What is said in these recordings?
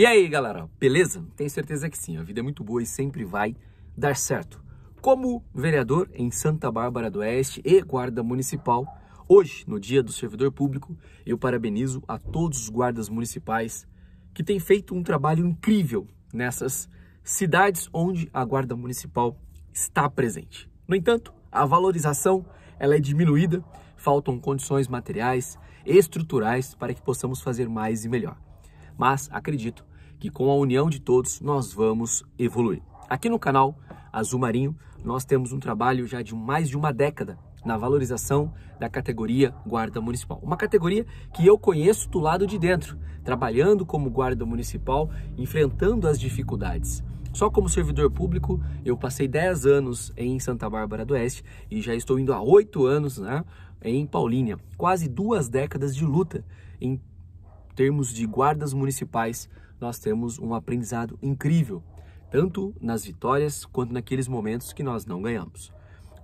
E aí, galera, beleza? Tenho certeza que sim, a vida é muito boa e sempre vai dar certo. Como vereador em Santa Bárbara do Oeste e guarda municipal, hoje, no Dia do Servidor Público, eu parabenizo a todos os guardas municipais que têm feito um trabalho incrível nessas cidades onde a guarda municipal está presente. No entanto, a valorização ela é diminuída, faltam condições materiais, estruturais para que possamos fazer mais e melhor. Mas acredito que com a união de todos nós vamos evoluir. Aqui no canal Azul Marinho, nós temos um trabalho já de mais de uma década na valorização da categoria Guarda Municipal. Uma categoria que eu conheço do lado de dentro, trabalhando como Guarda Municipal, enfrentando as dificuldades. Só como servidor público, eu passei 10 anos em Santa Bárbara do Oeste e já estou indo há 8 anos né, em Paulínia. Quase duas décadas de luta em termos de guardas municipais, nós temos um aprendizado incrível, tanto nas vitórias quanto naqueles momentos que nós não ganhamos.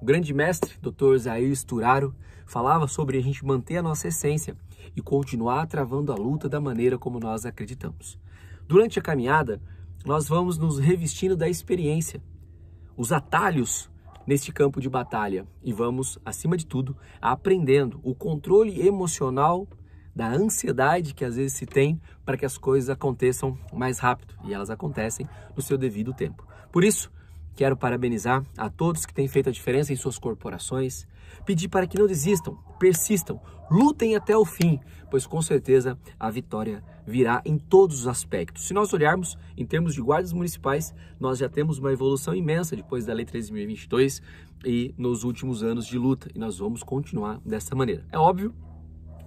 O grande mestre, Dr. Zair Sturaro, falava sobre a gente manter a nossa essência e continuar travando a luta da maneira como nós acreditamos. Durante a caminhada, nós vamos nos revestindo da experiência, os atalhos neste campo de batalha e vamos, acima de tudo, aprendendo o controle emocional da ansiedade que às vezes se tem para que as coisas aconteçam mais rápido e elas acontecem no seu devido tempo. Por isso, quero parabenizar a todos que têm feito a diferença em suas corporações, pedir para que não desistam, persistam, lutem até o fim, pois com certeza a vitória virá em todos os aspectos. Se nós olharmos em termos de guardas municipais, nós já temos uma evolução imensa depois da Lei 13.022 e nos últimos anos de luta, e nós vamos continuar dessa maneira. É óbvio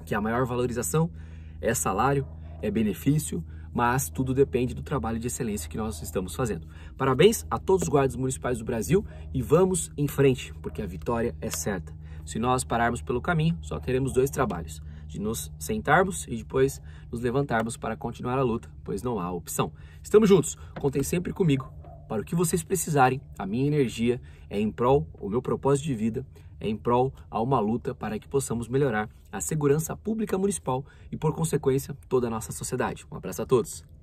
que a maior valorização é salário, é benefício, mas tudo depende do trabalho de excelência que nós estamos fazendo. Parabéns a todos os guardas municipais do Brasil e vamos em frente, porque a vitória é certa. Se nós pararmos pelo caminho, só teremos dois trabalhos: de nos sentarmos e depois nos levantarmos para continuar a luta, pois não há opção. Estamos juntos, contem sempre comigo para o que vocês precisarem. A minha energia é em prol, o meu propósito de vida é em prol a uma luta para que possamos melhorar a segurança pública municipal e, por consequência, toda a nossa sociedade. Um abraço a todos.